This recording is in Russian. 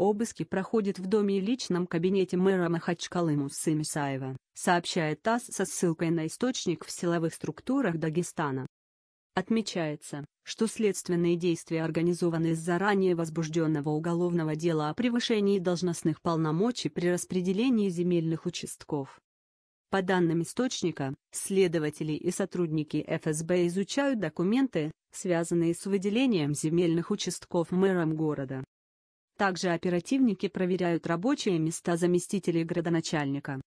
Обыски проходят в доме и личном кабинете мэра Махачкалы Мусы Мисаева, сообщает ТАСС со ссылкой на источник в силовых структурах Дагестана. Отмечается, что следственные действия организованы из заранее возбужденного уголовного дела о превышении должностных полномочий при распределении земельных участков. По данным источника, следователи и сотрудники ФСБ изучают документы, связанные с выделением земельных участков мэром города. Также оперативники проверяют рабочие места заместителей градоначальника.